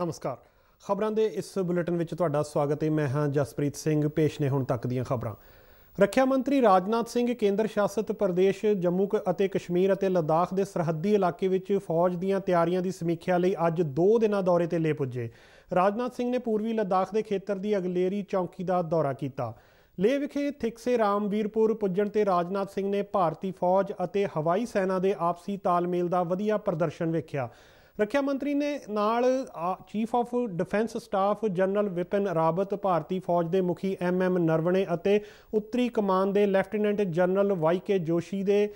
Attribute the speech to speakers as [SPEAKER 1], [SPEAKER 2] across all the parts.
[SPEAKER 1] ਨਮਸਕਾਰ ਖਬਰਾਂ ਦੇ ਇਸ ਬੁਲੇਟਿਨ ਵਿੱਚ ਤੁਹਾਡਾ ਸਵਾਗਤ ਹੈ ਮੈਂ ਹਾਂ ਜਸਪ੍ਰੀਤ ਸਿੰਘ ਪੇਸ਼ ਨੇ ਹੁਣ ਤੱਕ ਦੀਆਂ ਖਬਰਾਂ ਰੱਖਿਆ ਮੰਤਰੀ ਰਾਜਨਾਥ ਸਿੰਘ ਕੇਂਦਰ ਸ਼ਾਸਿਤ ਪ੍ਰਦੇਸ਼ ਜੰਮੂ ਅਤੇ ਕਸ਼ਮੀਰ ਅਤੇ ਲਦਾਖ ਦੇ ਸਰਹੱਦੀ ਇਲਾਕੇ ਵਿੱਚ ਫੌਜ ਦੀਆਂ ਤਿਆਰੀਆਂ ਦੀ ਸਮੀਖਿਆ ਲਈ ਅੱਜ 2 ਦਿਨਾਂ ਦੌਰੇ ਤੇ ਲੈ ਪੁੱਜੇ ਰਾਜਨਾਥ ਸਿੰਘ ਨੇ ਪੂਰਬੀ ਲਦਾਖ ਦੇ ਖੇਤਰ ਦੀ ਅਗਲੇਰੀ ਚੌਂਕੀ ਦਾ ਦੌਰਾ ਕੀਤਾ ਲੇ ਵਿਖੇ ਥਿਕਸੇ ਰਾਮਵੀਰਪੁਰ ਪੁੱਜਣ ਤੇ ਰਾਜਨਾਥ ਸਿੰਘ ਨੇ ਭਾਰਤੀ ਫੌਜ ਅਤੇ ਹਵਾਈ ਸੈਨਾ ਦੇ ਆਪਸੀ ਤਾਲਮੇਲ ਦਾ ਵਧੀਆ ਪ੍ਰਦਰਸ਼ਨ ਵੇਖਿਆ ਰੱਖਿਆ ਮੰਤਰੀ ਨੇ ਨਾਲ chief of defence staff general Vipin Rawat ਭਾਰਤੀ ਫੌਜ ਦੇ ਮੁਖੀ ਐਮ ਐਮ ਨਰਵਣੇ ਅਤੇ ਉੱਤਰੀ ਕਮਾਨ ਦੇ lieutenant general Y K Joshi ਦੇ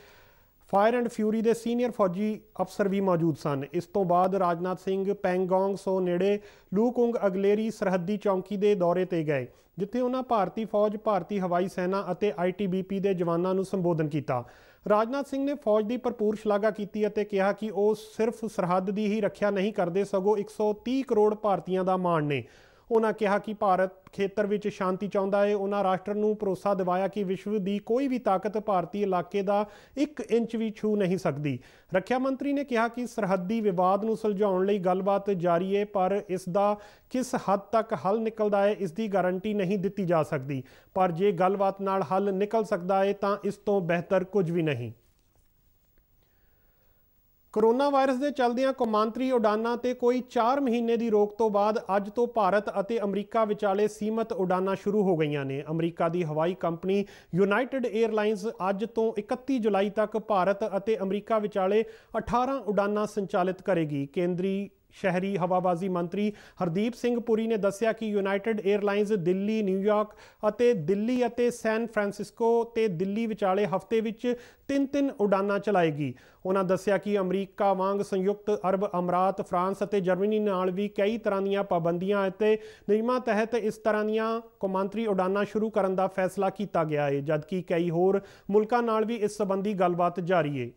[SPEAKER 1] ਫਾਇਰ ਐਂਡ ਫਿਊਰੀ ਦੇ ਸੀਨੀਅਰ ਫੌਜੀ ਅਫਸਰ ਵੀ ਮੌਜੂਦ ਸਨ ਇਸ ਤੋਂ ਬਾਅਦ ਰਾਜਨਾਥ ਸਿੰਘ ਪੈਂਗੋਂਗ ਸੋ ਨੇੜੇ ਲੂਕੁੰਗ ਅਗਲੇਰੀ ਸਰਹੱਦੀ ਚੌਂਕੀ ਦੇ ਦੌਰੇ ਤੇ ਗਏ ਜਿੱਥੇ ਉਹਨਾਂ ਭਾਰਤੀ ਫੌਜ ਭਾਰਤੀ ਹਵਾਈ ਸੈਨਾ ਅਤੇ ਆਈਟੀਬੀਪੀ ਦੇ ਜਵਾਨਾਂ ਨੂੰ ਸੰਬੋਧਨ ਕੀਤਾ ਰਾਜਨਾਥ ਸਿੰਘ ਨੇ ਫੌਜ ਦੀ ਭਰਪੂਰ ਸ਼ਲਾਘਾ ਕੀਤੀ ਅਤੇ ਕਿਹਾ ਕਿ ਉਹ ਸਿਰਫ ਸਰਹੱਦ ਦੀ ਹੀ ਰੱਖਿਆ ਨਹੀਂ ਕਰਦੇ ਸਗੋਂ 130 ਕਰੋੜ ਭਾਰਤੀਆਂ ਦਾ ਮਾਣ ਨੇ ਉਹਨਾਂ ਕਿਹਾ ਕਿ ਭਾਰਤ ਖੇਤਰ ਵਿੱਚ ਸ਼ਾਂਤੀ ਚਾਹੁੰਦਾ ਹੈ ਉਹਨਾਂ ਰਾਸ਼ਟਰ ਨੂੰ ਭਰੋਸਾ ਦਿਵਾਇਆ ਕਿ ਵਿਸ਼ਵ ਦੀ ਕੋਈ ਵੀ ਤਾਕਤ ਭਾਰਤੀ ਇਲਾਕੇ ਦਾ 1 ਇੰਚ ਵੀ ਛੂ ਨਹੀਂ ਸਕਦੀ ਰੱਖਿਆ ਮੰਤਰੀ ਨੇ ਕਿਹਾ ਕਿ ਸਰਹੱਦੀ ਵਿਵਾਦ ਨੂੰ ਸੁਲਝਾਉਣ ਲਈ ਗੱਲਬਾਤ ਜਾਰੀ ਹੈ ਪਰ ਇਸ ਦਾ ਕਿਸ ਹੱਦ ਤੱਕ ਹੱਲ ਨਿਕਲਦਾ ਹੈ ਇਸ ਦੀ ਗਾਰੰਟੀ ਨਹੀਂ ਦਿੱਤੀ ਜਾ ਸਕਦੀ ਪਰ ਜੇ ਗੱਲਬਾਤ ਨਾਲ ਹੱਲ ਨਿਕਲ ਸਕਦਾ ਹੈ ਤਾਂ ਇਸ ਤੋਂ ਬਿਹਤਰ ਕੁਝ ਵੀ ਨਹੀਂ ਕਰੋਨਾ ਵਾਇਰਸ ਦੇ ਚੱਲਦਿਆਂ ਕੌਮਾਂਤਰੀ ਉਡਾਨਾਂ ਤੇ ਕੋਈ 4 ਮਹੀਨੇ ਦੀ ਰੋਕ ਤੋਂ ਬਾਅਦ ਅੱਜ ਤੋਂ ਭਾਰਤ ਅਤੇ ਅਮਰੀਕਾ ਵਿਚਾਲੇ ਸੀਮਤ ਉਡਾਨਾਂ ਸ਼ੁਰੂ ਹੋ ਗਈਆਂ ਨੇ ਅਮਰੀਕਾ ਦੀ ਹਵਾਈ ਕੰਪਨੀ ਯੂਨਾਈਟਿਡ 에ਅਰਲਾਈਨਸ ਅੱਜ ਤੋਂ 31 ਜੁਲਾਈ ਤੱਕ ਭਾਰਤ ਅਤੇ ਅਮਰੀਕਾ ਵਿਚਾਲੇ 18 ਉਡਾਨਾਂ ਸੰਚਾਲਿਤ ਕਰੇਗੀ ਕੇਂਦਰੀ ਸ਼ਹਿਰੀ ਹਵਾਬਾਜ਼ੀ ਮੰਤਰੀ ਹਰਦੀਪ ਸਿੰਘ ਪੁਰੀ ਨੇ ਦੱਸਿਆ ਕਿ ਯੂਨਾਈਟਿਡ 에ਅਰਲਾਈਨਜ਼ ਦਿੱਲੀ ਨਿਊਯਾਰਕ ਅਤੇ ਦਿੱਲੀ ਅਤੇ ਸੈਨ ਫ੍ਰਾਂਸਿਸਕੋ ਤੇ ਦਿੱਲੀ ਵਿਚਾਲੇ ਹਫ਼ਤੇ ਵਿੱਚ ਤਿੰਨ-ਤਿੰਨ ਉਡਾਨਾਂ ਚਲਾਏਗੀ ਉਹਨਾਂ ਦੱਸਿਆ ਕਿ ਅਮਰੀਕਾ ਵਾਂਗ ਸੰਯੁਕਤ ਅਰਬ ਅਮਰਾਤ ਫਰਾਂਸ ਅਤੇ ਜਰਮਨੀ ਨਾਲ ਵੀ ਕਈ ਤਰ੍ਹਾਂ ਦੀਆਂ ਪਾਬੰਦੀਆਂ ਅਤੇ ਨਿਯਮਾਂ ਤਹਿਤ ਇਸ ਤਰ੍ਹਾਂ ਦੀਆਂ ਕੋਮਾਂਤਰੀ ਉਡਾਨਾਂ ਸ਼ੁਰੂ ਕਰਨ ਦਾ ਫੈਸਲਾ ਕੀਤਾ ਗਿਆ ਹੈ ਜਦਕਿ ਕਈ ਹੋਰ ਮੁਲਕਾਂ ਨਾਲ ਵੀ ਇਸ ਸੰਬੰਧੀ ਗੱਲਬਾਤ ਜਾਰੀ ਹੈ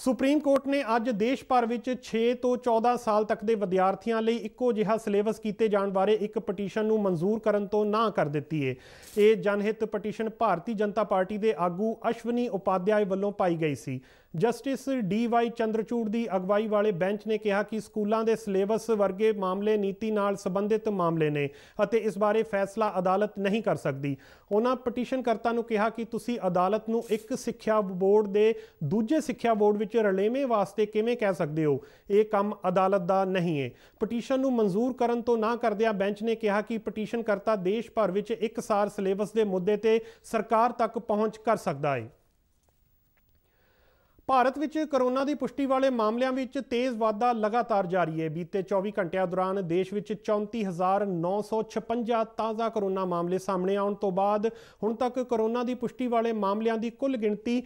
[SPEAKER 1] ਸੁਪਰੀਮ ਕੋਰਟ ਨੇ ਅੱਜ ਦੇਸ਼ ਭਰ ਵਿੱਚ 6 ਤੋਂ 14 ਸਾਲ ਤੱਕ ਦੇ ਵਿਦਿਆਰਥੀਆਂ ਲਈ ਇੱਕੋ ਜਿਹਾ ਸਿਲੇਬਸ ਕੀਤੇ ਜਾਣ ਬਾਰੇ ਇੱਕ ਪਟੀਸ਼ਨ ਨੂੰ ਮਨਜ਼ੂਰ ਕਰਨ ਤੋਂ ਨਾ ਕਰ ਦਿੱਤੀ ਹੈ ਇਹ ਜਨਹਿਤ ਪਟੀਸ਼ਨ ਭਾਰਤੀ ਜਨਤਾ ਪਾਰਟੀ ਦੇ ਆਗੂ ਅਸ਼ਵਨੀ ਉਪਾਧਿਆਏ ਵੱਲੋਂ ਪਾਈ ਗਈ ਸੀ ਜਸਟਿਸ ਡੀ ਵਾਈ ਚੰਦਰਚੂੜ ਦੀ ਅਗਵਾਈ ਵਾਲੇ ਬੈਂਚ ਨੇ ਕਿਹਾ ਕਿ ਸਕੂਲਾਂ ਦੇ ਸਿਲੇਬਸ ਵਰਗੇ ਮਾਮਲੇ ਨੀਤੀ ਨਾਲ ਸੰਬੰਧਿਤ ਮਾਮਲੇ ਨੇ ਅਤੇ ਇਸ ਬਾਰੇ ਫੈਸਲਾ ਅਦਾਲਤ ਨਹੀਂ ਕਰ ਸਕਦੀ ਉਹਨਾਂ ਪਟੀਸ਼ਨਕਰਤਾ ਨੂੰ ਕਿਹਾ ਕਿ ਤੁਸੀਂ ਅਦਾਲਤ ਨੂੰ ਇੱਕ ਸਿੱਖਿਆ ਬੋਰਡ ਦੇ ਦੂਜੇ ਸਿੱਖਿਆ ਬੋਰਡ ਵਿੱਚ ਰਲੇਵੇਂ ਵਾਸਤੇ ਕਿਵੇਂ ਕਹਿ ਸਕਦੇ ਹੋ ਇਹ ਕੰਮ ਅਦਾਲਤ ਦਾ ਨਹੀਂ ਹੈ ਪਟੀਸ਼ਨ ਨੂੰ ਮਨਜ਼ੂਰ ਕਰਨ ਤੋਂ ਨਾ ਕਰਦਿਆਂ ਬੈਂਚ ਨੇ ਕਿਹਾ ਕਿ ਪਟੀਸ਼ਨਕਰਤਾ ਦੇਸ਼ ਭਰ ਵਿੱਚ ਇੱਕਸਾਰ ਸਿਲੇਬਸ ਦੇ ਮੁੱਦੇ ਤੇ ਸਰਕਾਰ ਤੱਕ ਪਹੁੰਚ ਕਰ ਸਕਦਾ ਹੈ ਭਾਰਤ ਵਿੱਚ ਕਰੋਨਾ ਦੀ ਪੁਸ਼ਟੀ ਵਾਲੇ ਮਾਮਲਿਆਂ ਵਿੱਚ ਤੇਜ਼ ਵਾਧਾ ਲਗਾਤਾਰ ਜਾਰੀ ਹੈ ਬੀਤੇ 24 ਘੰਟਿਆਂ ਦੌਰਾਨ ਦੇਸ਼ ਵਿੱਚ 34956 ਤਾਜ਼ਾ ਕਰੋਨਾ ਮਾਮਲੇ ਸਾਹਮਣੇ ਆਉਣ ਤੋਂ ਬਾਅਦ ਹੁਣ ਤੱਕ ਕਰੋਨਾ ਦੀ ਪੁਸ਼ਟੀ ਵਾਲੇ ਮਾਮਲਿਆਂ ਦੀ ਕੁੱਲ ਗਿਣਤੀ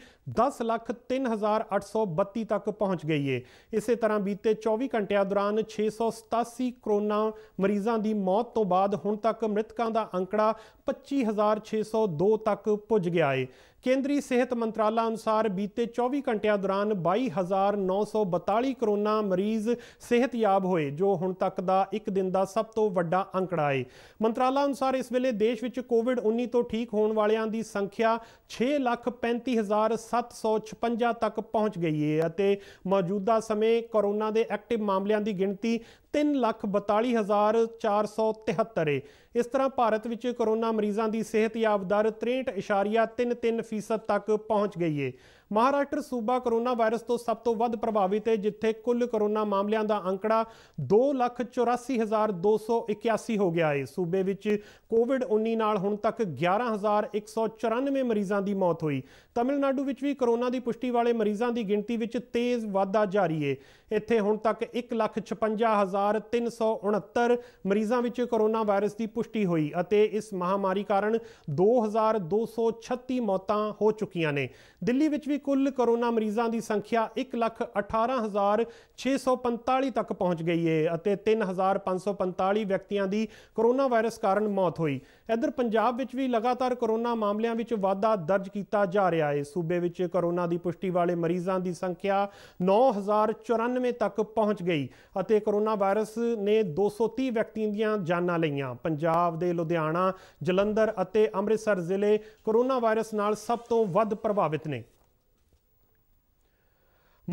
[SPEAKER 1] 10,3832 ਤੱਕ ਪਹੁੰਚ ਗਈ ਹੈ ਇਸੇ ਤਰ੍ਹਾਂ ਬੀਤੇ 24 ਘੰਟਿਆਂ ਦੌਰਾਨ 687 ਕਰੋਨਾ ਮਰੀਜ਼ਾਂ ਦੀ ਮੌਤ ਤੋਂ ਬਾਅਦ ਹੁਣ ਤੱਕ ਮ੍ਰਿਤਕਾਂ ਦਾ ਅੰਕੜਾ 25602 ਤੱਕ ਪੁੱਜ ਗਿਆ ਹੈ ਕੇਂਦਰੀ ਸਿਹਤ ਮੰਤਰਾਲਾ ਅਨੁਸਾਰ ਬੀਤੇ 24 ਘੰਟਿਆਂ ਦੌਰਾਨ 22942 ਕਰੋਨਾ ਮਰੀਜ਼ ਸਿਹਤਯਾਬ ਹੋਏ ਜੋ ਹੁਣ ਤੱਕ ਦਾ ਇੱਕ ਦਿਨ ਦਾ ਸਭ ਤੋਂ ਵੱਡਾ ਅੰਕੜਾ ਹੈ ਮੰਤਰਾਲਾ ਅਨੁਸਾਰ ਇਸ ਵੇਲੇ ਦੇਸ਼ ਵਿੱਚ ਕੋਵਿਡ-19 ਤੋਂ ਠੀਕ ਹੋਣ ਵਾਲਿਆਂ ਦੀ ਸੰਖਿਆ 635756 ਤੱਕ ਪਹੁੰਚ ਗਈ ਹੈ ਅਤੇ ਮੌਜੂਦਾ ਸਮੇਂ ਕਰੋਨਾ ਦੇ ਐਕਟਿਵ ਮਾਮਲਿਆਂ ਦੀ ਗਿਣਤੀ 342473 ਹੈ ਇਸ ਤਰ੍ਹਾਂ ਭਾਰਤ ਵਿੱਚ ਕੋਰੋਨਾ ਮਰੀਜ਼ਾਂ ਦੀ ਸਿਹਤ ਦਰ 63.33% ਤੱਕ ਪਹੁੰਚ ਗਈ ਹੈ ਮਹਾਰਾਸ਼ਟਰ ਸੂਬਾ ਕਰੋਨਾ ਵਾਇਰਸ ਤੋਂ ਸਭ ਤੋਂ ਵੱਧ ਪ੍ਰਭਾਵਿਤ ਹੈ ਜਿੱਥੇ ਕੁੱਲ ਕਰੋਨਾ ਮਾਮਲਿਆਂ ਦਾ ਅੰਕੜਾ 284281 ਹੋ ਗਿਆ ਹੈ ਸੂਬੇ ਵਿੱਚ ਕੋਵਿਡ-19 ਨਾਲ ਹੁਣ ਤੱਕ 11194 ਮਰੀਜ਼ਾਂ ਦੀ ਮੌਤ ਹੋਈ ਤਮਿਲਨਾਡੂ ਵਿੱਚ ਵੀ ਕਰੋਨਾ ਦੀ ਪੁਸ਼ਟੀ ਵਾਲੇ ਮਰੀਜ਼ਾਂ ਦੀ ਗਿਣਤੀ ਵਿੱਚ ਤੇਜ਼ ਵਾਧਾ ਜਾਰੀ ਹੈ ਇੱਥੇ ਹੁਣ ਤੱਕ 156369 ਮਰੀਜ਼ਾਂ ਵਿੱਚ ਕਰੋਨਾ ਵਾਇਰਸ ਦੀ ਪੁਸ਼ਟੀ ਹੋਈ ਅਤੇ ਇਸ ਮਹਾਮਾਰੀ ਕਾਰਨ 2236 ਮੌਤਾਂ ਹੋ ਚੁੱਕੀਆਂ ਨੇ ਦਿੱਲੀ ਵਿੱਚ ਵੀ ਵੀ ਕੁੱਲ ਕਰੋਨਾ ਮਰੀਜ਼ਾਂ ਦੀ ਸੰਖਿਆ 118645 ਤੱਕ ਪਹੁੰਚ ਗਈ ਹੈ ਅਤੇ 3545 ਵਿਅਕਤੀਆਂ ਦੀ ਕਰੋਨਾ ਵਾਇਰਸ ਕਾਰਨ ਮੌਤ ਹੋਈ ਇਧਰ ਪੰਜਾਬ ਵਿੱਚ ਵੀ ਲਗਾਤਾਰ ਕਰੋਨਾ ਮਾਮਲਿਆਂ ਵਿੱਚ ਵਾਧਾ ਦਰਜ ਕੀਤਾ ਜਾ ਰਿਹਾ ਹੈ ਸੂਬੇ ਵਿੱਚ ਕਰੋਨਾ ਦੀ ਪੁਸ਼ਟੀ ਵਾਲੇ ਮਰੀਜ਼ਾਂ ਦੀ ਸੰਖਿਆ 9094 ਤੱਕ ਪਹੁੰਚ ਗਈ ਅਤੇ ਕਰੋਨਾ ਵਾਇਰਸ ਨੇ 230 ਵਿਅਕਤੀਆਂ ਦੀਆਂ ਜਾਨਾਂ ਲਈਆਂ ਪੰਜਾਬ ਦੇ ਲੁਧਿਆਣਾ ਜਲੰਧਰ ਅਤੇ ਅੰਮ੍ਰਿਤਸਰ ਜ਼ਿਲ੍ਹੇ ਕਰੋਨਾ ਵਾਇਰਸ ਨਾਲ ਸਭ ਤੋਂ ਵੱਧ ਪ੍ਰਭਾਵਿਤ ਨੇ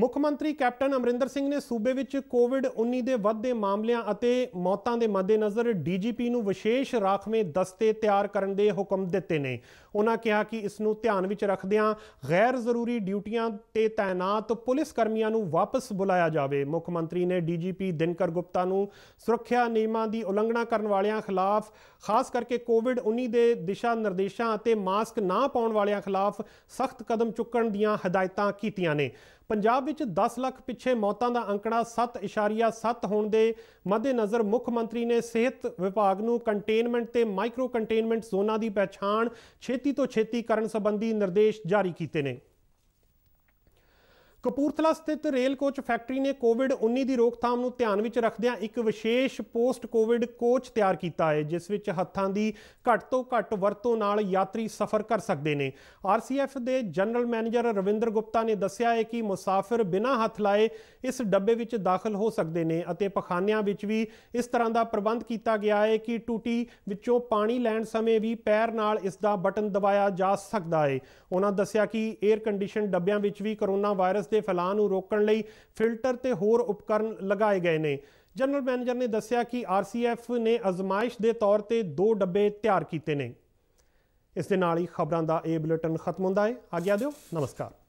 [SPEAKER 1] ਮੁੱਖ ਮੰਤਰੀ ਕੈਪਟਨ ਅਮਰਿੰਦਰ ਸਿੰਘ ਨੇ ਸੂਬੇ ਵਿੱਚ ਕੋਵਿਡ-19 ਦੇ ਵੱਧਦੇ ਮਾਮਲਿਆਂ ਅਤੇ ਮੌਤਾਂ ਦੇ ਮੱਦੇਨਜ਼ਰ ਡੀਜੀਪੀ ਨੂੰ ਵਿਸ਼ੇਸ਼ ਰਾਖਵੇਂ ਦਸਤੇ ਤਿਆਰ ਕਰਨ ਦੇ ਹੁਕਮ ਦਿੱਤੇ ਨੇ ਉਹਨਾਂ ਕਿਹਾ ਕਿ ਇਸ ਨੂੰ ਧਿਆਨ ਵਿੱਚ ਰੱਖਦਿਆਂ ਗੈਰ ਜ਼ਰੂਰੀ ਡਿਊਟੀਆਂ ਤੇ ਤਾਇਨਾਤ ਪੁਲਿਸ ਕਰਮੀਆਂ ਨੂੰ ਵਾਪਸ ਬੁਲਾਇਆ ਜਾਵੇ ਮੁੱਖ ਮੰਤਰੀ ਨੇ ਡੀਜੀਪੀ ਦਿਨਕਰ ਗੁਪਤਾ ਨੂੰ ਸੁਰੱਖਿਆ ਨਿਯਮਾਂ ਦੀ ਉਲੰਘਣਾ ਕਰਨ ਵਾਲਿਆਂ ਖਿਲਾਫ ਖਾਸ ਕਰਕੇ ਕੋਵਿਡ-19 ਦੇ ਦਿਸ਼ਾ ਨਿਰਦੇਸ਼ਾਂ ਅਤੇ ਮਾਸਕ ਨਾ ਪਾਉਣ ਵਾਲਿਆਂ ਖਿਲਾਫ ਸਖਤ ਕਦਮ ਚੁੱਕਣ ਦੀਆਂ ਹਦਾਇਤਾਂ ਕੀਤੀਆਂ ਨੇ ਪੰਜਾਬ ਵਿੱਚ 10 ਲੱਖ ਪਿੱਛੇ ਮੌਤਾਂ ਦਾ ਅੰਕੜਾ 7.7 ਹੋਣ ਦੇ ਮੱਦੇਨਜ਼ਰ ਮੁੱਖ ਮੰਤਰੀ ਨੇ ਸਿਹਤ ਵਿਭਾਗ ਨੂੰ ਕੰਟੇਨਮੈਂਟ ਤੇ ਮਾਈਕਰੋ ਕੰਟੇਨਮੈਂਟ ਜ਼ੋਨਾਂ ਦੀ ਪਛਾਣ ਛੇਤੀ ਤੋਂ ਛੇਤੀ ਕਰਨ ਸੰਬੰਧੀ ਨਿਰਦੇਸ਼ ਜਾਰੀ ਕੀਤੇ ਨੇ ਕਪੂਰਥਲਾ ਸਥਿਤ ਰੇਲ ਕੋਚ ਫੈਕਟਰੀ ਨੇ ਕੋਵਿਡ-19 ਦੀ ਰੋਕਥਾਮ ਨੂੰ ਧਿਆਨ ਵਿੱਚ ਰੱਖਦਿਆਂ ਇੱਕ ਵਿਸ਼ੇਸ਼ ਪੋਸਟ ਕੋਵਿਡ ਕੋਚ ਤਿਆਰ ਕੀਤਾ ਹੈ ਜਿਸ ਵਿੱਚ ਹੱਥਾਂ ਦੀ ਘੱਟ ਤੋਂ ਘੱਟ ਵਰਤੋਂ ਨਾਲ ਯਾਤਰੀ ਸਫ਼ਰ ਕਰ ਸਕਦੇ ਨੇ ਆਰਸੀਐਫ ਦੇ ਜਨਰਲ ਮੈਨੇਜਰ ਰਵਿੰਦਰ ਗੁਪਤਾ ਨੇ ਦੱਸਿਆ ਹੈ ਕਿ ਮੁਸਾਫਿਰ ਬਿਨਾਂ ਹੱਥ ਲਾਏ ਇਸ ਡੱਬੇ ਵਿੱਚ ਦਾਖਲ ਹੋ ਸਕਦੇ ਨੇ ਅਤੇ ਪਖਾਨਿਆਂ ਵਿੱਚ ਵੀ ਇਸ ਤਰ੍ਹਾਂ ਦਾ ਪ੍ਰਬੰਧ ਕੀਤਾ ਗਿਆ ਹੈ ਕਿ ਟੂਟੀ ਵਿੱਚੋਂ ਪਾਣੀ ਲੈਣ ਸਮੇਂ ਵੀ ਪੈਰ ਨਾਲ ਇਸ ਦਾ ਬਟਨ ਦਬਾਇਆ ਜਾ ਸਕਦਾ ਹੈ ਉਹਨਾਂ ਦੱਸਿਆ ਕਿ 에ਅਰ ਕੰਡੀਸ਼ਨ ਡੱਬਿਆਂ ਵਿੱਚ ਵੀ ਕਰੋਨਾ ਵਾਇਰਸ ਦੇ ਫੈਲਾਅ ਨੂੰ ਰੋਕਣ ਲਈ ਫਿਲਟਰ ਤੇ ਹੋਰ ਉਪਕਰਨ ਲਗਾਏ ਗਏ ਨੇ ਜਨਰਲ ਮੈਨੇਜਰ ਨੇ ਦੱਸਿਆ ਕਿ ਆਰਸੀਐਫ ਨੇ ਅਜ਼ਮਾਇਸ਼ ਦੇ ਤੌਰ ਤੇ ਦੋ ਡੱਬੇ ਤਿਆਰ ਕੀਤੇ ਨੇ ਇਸ ਦੇ ਨਾਲ ਹੀ ਖਬਰਾਂ ਦਾ ਇਹ ਬੁਲੇਟਿਨ ਖਤਮ ਹੁੰਦਾ ਹੈ ਆਗਿਆ ਦਿਓ ਨਮਸਕਾਰ